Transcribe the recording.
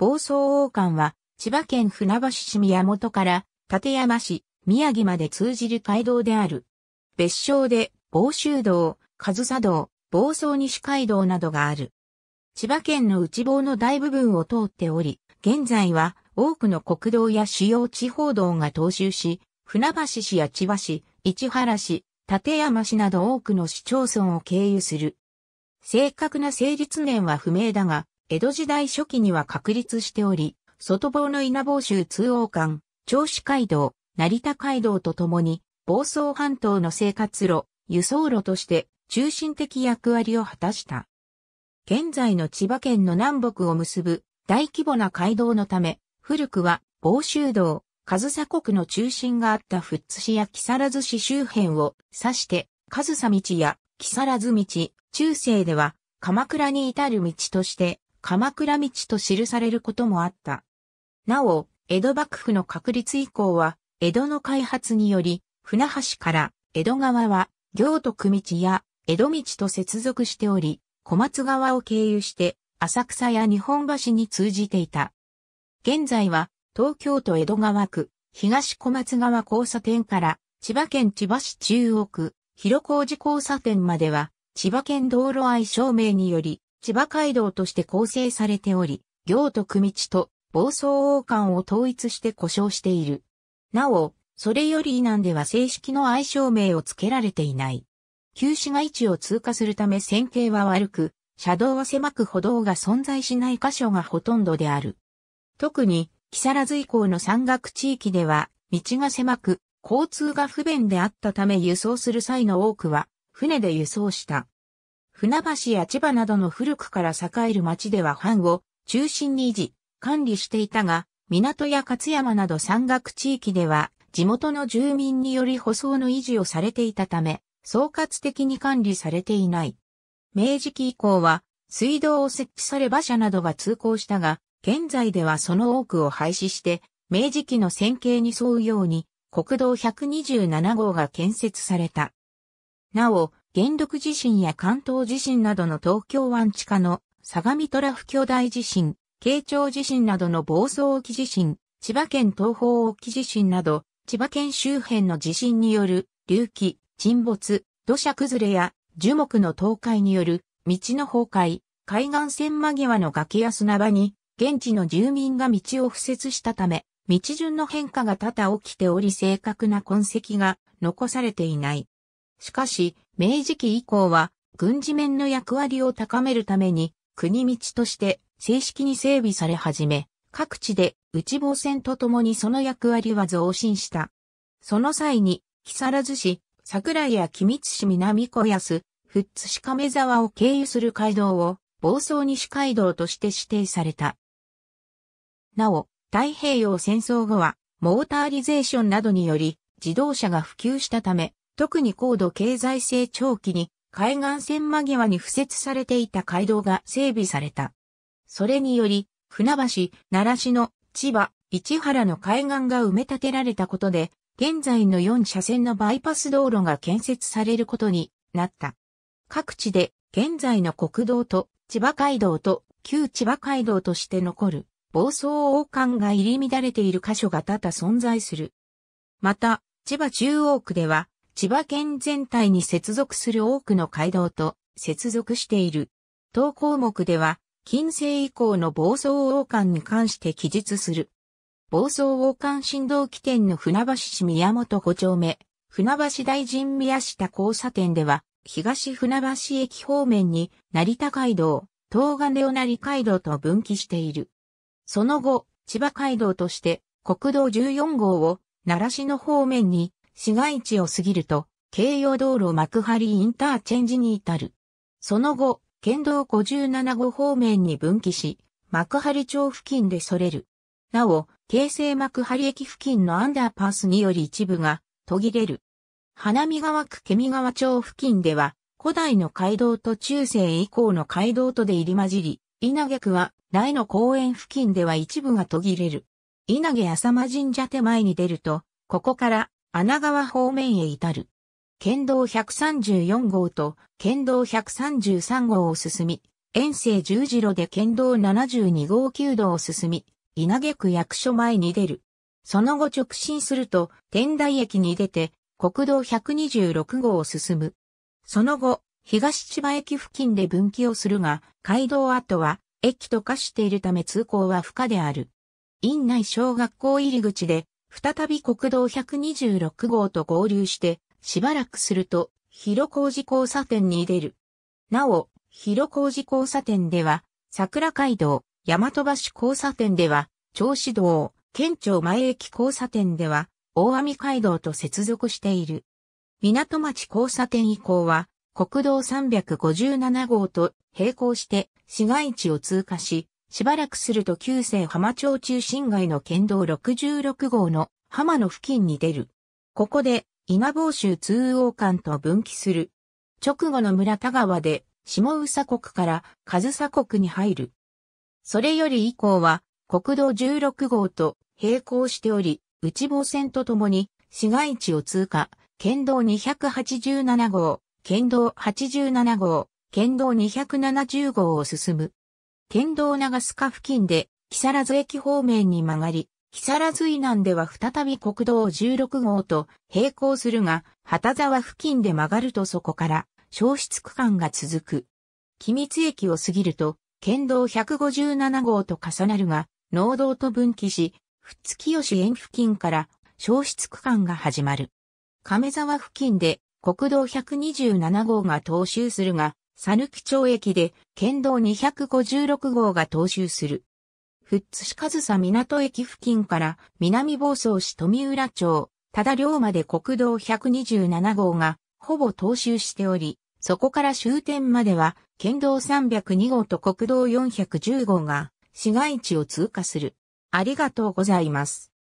房総王冠は、千葉県船橋市宮本から、館山市、宮城まで通じる街道である。別称で、房州道、上総道、房総西街道などがある。千葉県の内房の大部分を通っており、現在は多くの国道や主要地方道が踏襲し、船橋市や千葉市、市原市、館山市など多くの市町村を経由する。正確な成立年は不明だが、江戸時代初期には確立しており、外房の稲房州通王間、銚子街道、成田街道とともに、房総半島の生活路、輸送路として中心的役割を果たした。現在の千葉県の南北を結ぶ大規模な街道のため、古くは房州道、上総国の中心があった富津市や木更津市周辺を指して、上総道や木更津道、中世では鎌倉に至る道として鎌倉道と記されることもあった。なお、江戸幕府の確立以降は、江戸の開発により、船橋から江戸川は、行徳道や江戸道と接続しており、小松川を経由して、浅草や日本橋に通じていた。現在は、東京都江戸川区、東小松川交差点から、千葉県千葉市中央区、広小路交差点までは、千葉県道路愛証明により、千葉街道として構成されており、行と区道と房総王冠を統一して呼称している。なお、それより以南では正式の愛称名を付けられていない。旧市街地を通過するため線形は悪く、車道は狭く歩道が存在しない箇所がほとんどである。特に、木更津以降の山岳地域では、道が狭く、交通が不便であったため輸送する際の多くは、船で輸送した。船橋や千葉などの古くから栄える町では藩を中心に維持、管理していたが、港や勝山など山岳地域では地元の住民により舗装の維持をされていたため、総括的に管理されていない。明治期以降は水道を設置され馬車などが通行したが、現在ではその多くを廃止して、明治期の線形に沿うように国道127号が建設された。なお、元禄地震や関東地震などの東京湾地下の相模トラフ巨大地震、慶長地震などの暴走沖地震、千葉県東方沖地震など、千葉県周辺の地震による隆起、沈没、土砂崩れや樹木の倒壊による道の崩壊、海岸線間際の崖や砂場に現地の住民が道を敷設したため、道順の変化が多々起きており正確な痕跡が残されていない。しかし、明治期以降は軍事面の役割を高めるために国道として正式に整備され始め、各地で内房線とともにその役割は増進した。その際に、木更津市、桜井や君津市南小安、富津市亀沢を経由する街道を、房総西街道として指定された。なお、太平洋戦争後は、モーターリゼーションなどにより、自動車が普及したため、特に高度経済成長期に海岸線間際に敷設されていた街道が整備された。それにより、船橋、奈良市の千葉、市原の海岸が埋め立てられたことで、現在の4車線のバイパス道路が建設されることになった。各地で現在の国道と千葉街道と旧千葉街道として残る暴走王冠が入り乱れている箇所が多々存在する。また、千葉中央区では千葉県全体に接続する多くの街道と接続している。当項目では、近世以降の暴走王冠に関して記述する。暴走王冠振動起点の船橋市宮本5丁目、船橋大臣宮下交差点では、東船橋駅方面に成田街道、東金を成街道と分岐している。その後、千葉街道として国道14号を奈良市の方面に市街地を過ぎると、京葉道路幕張インターチェンジに至る。その後、県道57号方面に分岐し、幕張町付近でそれる。なお、京成幕張駅付近のアンダーパースにより一部が途切れる。花見川区ケミ川町付近では、古代の街道と中世以降の街道とで入り混じり、稲毛区は、大の公園付近では一部が途切れる。稲毛浅間神社手前に出ると、ここから穴川方面へ至る。県道134号と県道133号を進み、遠征十字路で県道72号旧道を進み、稲毛区役所前に出る。その後直進すると、天台駅に出て、国道126号を進む。その後、東千葉駅付近で分岐をするが、街道跡は、駅と化しているため通行は不可である。院内小学校入り口で、再び国道126号と合流して、しばらくすると、広小路交差点に出る。なお、広小路交差点では、桜街道、大和橋交差点では、銚子道、県庁前駅交差点では、大網街道と接続している。港町交差点以降は、国道357号と並行して市街地を通過し、しばらくすると旧姓浜町中心街の県道66号の浜の付近に出る。ここで稲房州通王間と分岐する。直後の村田川で下宇佐国から上佐国に入る。それより以降は国道16号と並行しており、内房線とともに市街地を通過、県道287号、県道87号、県道270号を進む。県道長須賀付近で、木更津駅方面に曲がり、木更津以南では再び国道16号と並行するが、旗沢付近で曲がるとそこから消失区間が続く。君津駅を過ぎると、県道157号と重なるが、農道と分岐し、富津清園付近から消失区間が始まる。亀沢付近で国道127号が踏襲するが、佐抜町駅で県道256号が踏襲する。富津市上総港駅付近から南房総市富浦町、ただ両まで国道127号がほぼ踏襲しており、そこから終点までは県道302号と国道410号が市街地を通過する。ありがとうございます。